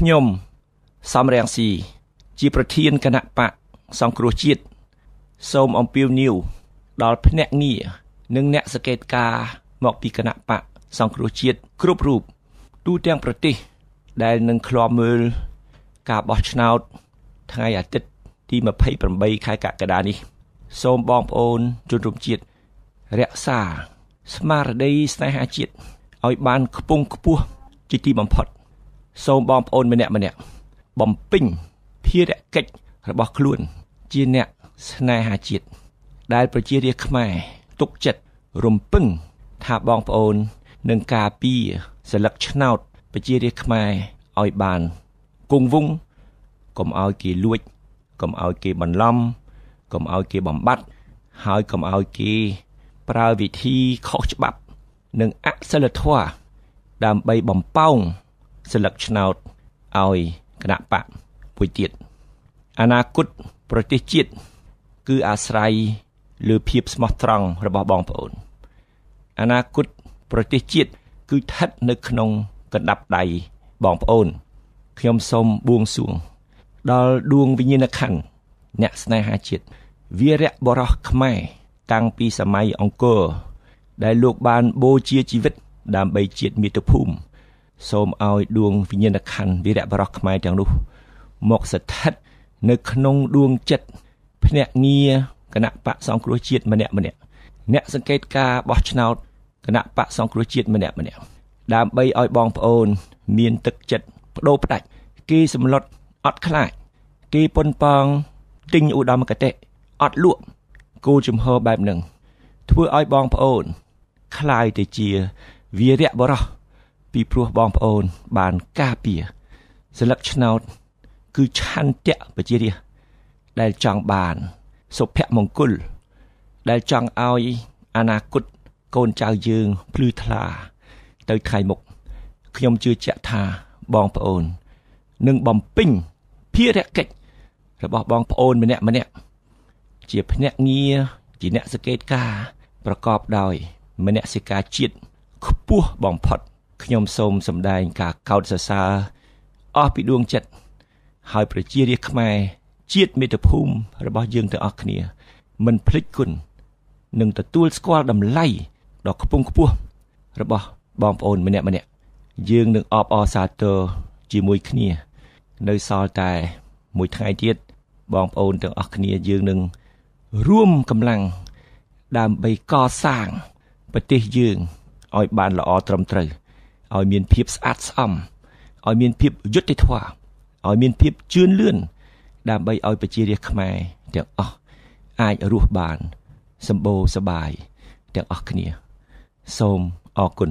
ខ្ញុំសំរងស៊ីជាប្រធានគណៈបកសង្គ្រោះជាតិសូមអំពាវនាវដល់ភ្នាក់ងារនិងអ្នកសង្កេតការមកពីគណៈបកសង្គ្រោះជាតិគ្រប់រូបទូទាំងប្រទេស ដែលនឹងឃ្លាំមើល ការបោះឆ្នោតថ្ងៃអាទិត្យទី28ខែកក្កដានេះ សូមបងប្អូនជនរួមជាតិរក្សាស្មារតីស្នេហាជាតិឲ្យបានខ្ពង់ខ្ពស់ជាទីបំផុត។សូមបងប្អូនម្នាក់ម្នាក់បំពេញភារកិច្ចរបស់ខ្លួន ជាអ្នកស្នេហាជាតិដែល ប្រជារាស្ត្រខ្មែរ ទុកចិត្តរំពឹងថាបងប្អូននឹងការពារសិលឹកឆ្នោត ប្រជារាស្ត្រខ្មែរឲ្យបានគង់វង្សកុំឲ្យគេលួចកុំឲ្យគេបន្លំកុំឲ្យគេបំបត្តិហើយកុំឲ្យគេប្រើវិធីខុសច្បាប់និងអសិលធម៌ដើម្បីបំពងស្លឹកឆ្នោតឲ្យគណៈបកមួយទៀតអនាគតប្រទេសជាតិគឺអាស្រ័យលើភាពស្មោះត្រង់របស់បងប្អូនអនាគតប្រទេសជាតិគឺស្ថិតនៅក្នុងកណ្ដាប់ដៃបងប្អូន ខ្ញុំសូមបួងសួង ដល់ដួងវិញ្ញាណក្ខន្ធអ្នកស្នេហាជាតិវីរៈបរោះខ្មែរ តាំងពីសម័យអង្គរដែលលោកបានបូជាជីវិត ដើម្បីជាតិមាតុភូមិសូមឲ្យដួងវិញ្ញាណខណ្ឌវីរបរោះខ្មែរទាំងនោះមកស្ថិត នៅ ក្នុងដួងចិត្តភ្នាក់ងារគណៈបកសង្គ្រោះជាតិម្នាក់ម្នាក់អ្នកសង្កេតការណ៍បោះឆ្នោតគណៈបកសង្គ្រោះជាតិម្នាក់ម្នាក់ដើម្បីឲ្យបងប្អូន មានទឹកចិត្តបដូរផ្ដាច់គេសម្លុតអត់ខ្លាចគេប៉ុនប៉ងទិញឧត្តមគតិអត់លក់គោលជំហរបែបហ្នឹងធ្វើឲ្យបងប្អូនคลายទៅជាវីរៈបរោះពីព្រោះបងប្អូនបានការពារសិលឹកឆ្នោតគឺឆន្ទៈប្រជារាស្ត្រដែលចង់បានសុភមង្គល ដែលចង់ឲ្យអនាគតកូនចៅយើងភ្លឺថ្លា ទៅថ្ងៃមុខខ្ញុំជឿជាក់ថាបងប្អូននឹងបំពេញភារកិច្ចរបស់បងប្អូនម្នាក់ម្នាក់ជាភ្នាក់ងារជាអ្នកសង្កេតការ ប្រកបដោយមនសិការជាតិខ្ពស់បំផុតខ្ញុំសូមសម្ដែងការកោតសរសើរអស់ពីដួងចិត្តហើយ ប្រជារាស្ត្រខ្មែរជាតិមាតុភូមិរបស់យើងទាំងអស់គ្នា មិនភ្លេចគុណនិងទទួលស្គាល់តម្លៃដ៏ខ្ពង់ខ្ពស់របស់បងប្អូនម្នាក់ម្នាក់យើងនឹងអបអរសាទរជាមួយគ្នានៅសល់តែមួយថ្ងៃទៀតបងប្អូនទាំងអស់គ្នាយើងនឹងរួមកម្លាំងដើម្បីកសាងប្រទេសយើងឲ្យបានល្អត្រឹមត្រូវឲ្យមានភាពស្អាតស្អំឲ្យមានភាពយុត្តិធម៌ឲ្យ មានភាពជឿនលឿនដើម្បីឲ្យ ប្រជារាស្ត្រខ្មែរ ទាំងអស់អាចរស់បានសម្បូរសបាយទាំងអស់គ្នា សូមអរគុណ